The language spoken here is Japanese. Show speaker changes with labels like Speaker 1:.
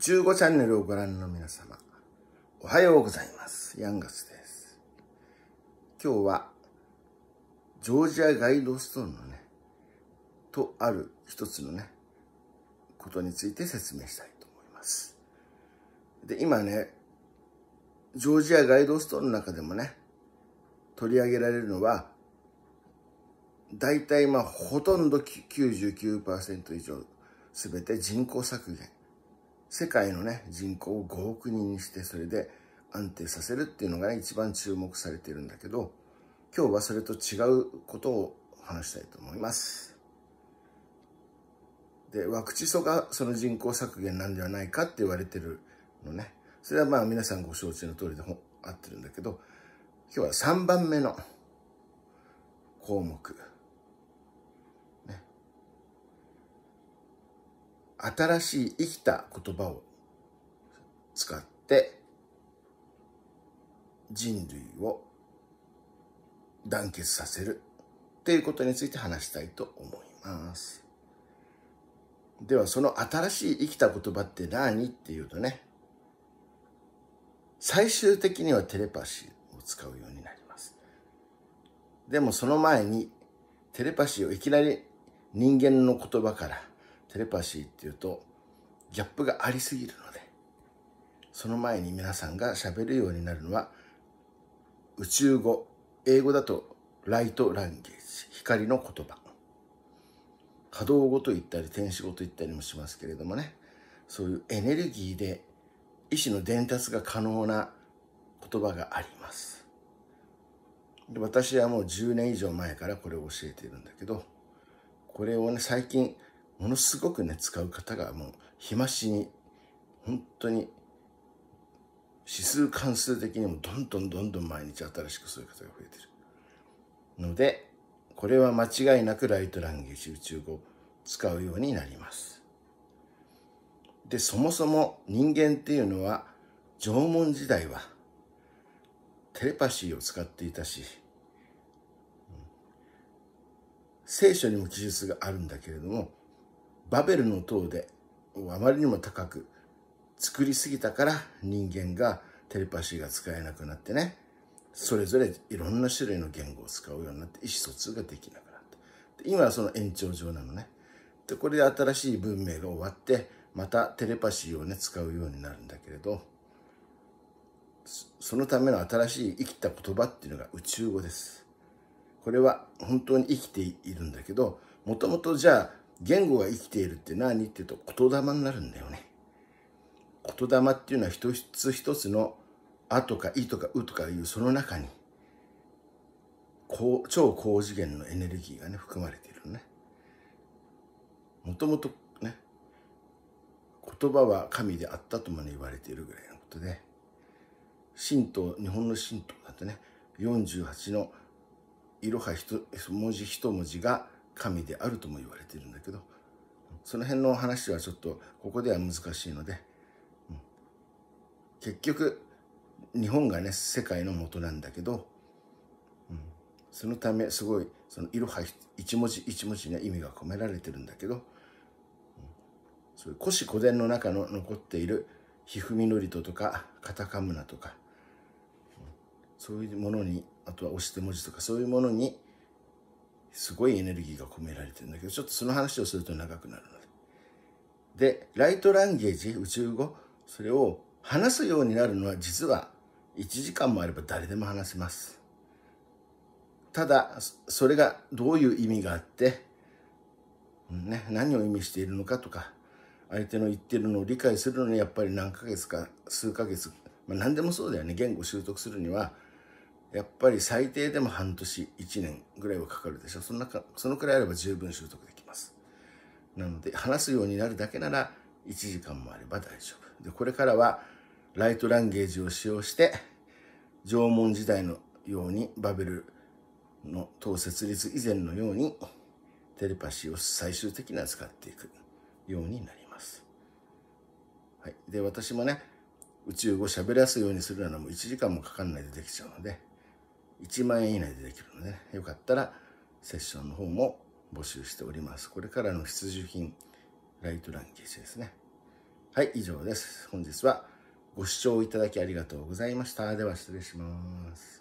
Speaker 1: 15チャンネルをご覧の皆様、おはようございます。ヤンガスです。今日は、ジョージアガイドストーンのね、とある一つのね、ことについて説明したいと思います。で、今ね、ジョージアガイドストーンの中でもね、取り上げられるのは、大体まあほとんど99%以上すべて人口削減世界のね、人口を5億人にして、それで安定させるっていうのが、ね、一番注目されてるんだけど、今日はそれと違うことを話したいと思います。で、ワクチソがその人口削減なんではないかって言われてるのね。それはまあ皆さんご承知の通りで合ってるんだけど、今日は3番目の項目。新しい生きた言葉を使って人類を団結させるっていうことについて話したいと思います。ではその新しい生きた言葉って何っていうとね最終的にはテレパシーを使うようになりますでもその前にテレパシーをいきなり人間の言葉からテレパシーっていうとギャップがありすぎるのでその前に皆さんが喋るようになるのは宇宙語英語だとライトランゲージ光の言葉波動語と言ったり天使語と言ったりもしますけれどもねそういうエネルギーで意思の伝達が可能な言葉がありますで私はもう10年以上前からこれを教えているんだけどこれをね最近ものすごくね、使う方がもう、日増しに、本当に、指数関数的にもどんどんどんどん毎日新しくそういう方が増えてる。ので、これは間違いなくライトランゲージ宇宙語を使うようになります。で、そもそも人間っていうのは、縄文時代は、テレパシーを使っていたし、聖書にも記述があるんだけれどもバベルの塔であまりにも高く作りすぎたから人間がテレパシーが使えなくなってねそれぞれいろんな種類の言語を使うようになって意思疎通ができなくなった今はその延長上なのねでこれで新しい文明が終わってまたテレパシーをね使うようになるんだけれどそのための新しい生きた言葉っていうのが宇宙語ですこれは本当に生きているんだけどもともとじゃあ言語が生きているって何って言うと言霊になるんだよね。言霊っていうのは一つ一つの「あ」とか「い」とか「う」とかいうその中に超高次元のエネルギーがね含まれているのね。もともとね言葉は神であったとも言われているぐらいのことで神道日本の神道だとね48のいろは一文字一文字が「神であるとも言われているんだけどその辺の話はちょっとここでは難しいので、うん、結局日本がね世界の元なんだけど、うん、そのためすごいその色は一文字一文字には意味が込められてるんだけど、うん、そういう古史古伝の中の残っているひふみのりととかカタカムナとか、うん、そういうものにあとは押して文字とかそういうものにすごいエネルギーが込められてるんだけど、ちょっとその話をすると長くなるので。で、ライトランゲージ、宇宙語、それを話すようになるのは実は1時間もあれば誰でも話せます。ただ、それがどういう意味があって、ね、何を意味しているのかとか、相手の言ってるのを理解するのにやっぱり何ヶ月か数ヶ月、まあ、何でもそうだよね言語習得するにはやっぱり最低でも半年、1年ぐらいはかかるでしょ。そんなか、そのくらいあれば十分習得できます。なので、話すようになるだけなら、1時間もあれば大丈夫。で、これからは、ライトランゲージを使用して、縄文時代のように、バベルの党設立以前のように、テレパシーを最終的には使っていくようになります。はい。で、私もね、宇宙語喋らすようにするならもう1時間もかかんないでできちゃうので、1万円以内でできるので、ね、よかったらセッションの方も募集しております。これからの必需品、ライトランゲージですね。はい、以上です。本日はご視聴いただきありがとうございました。では失礼します。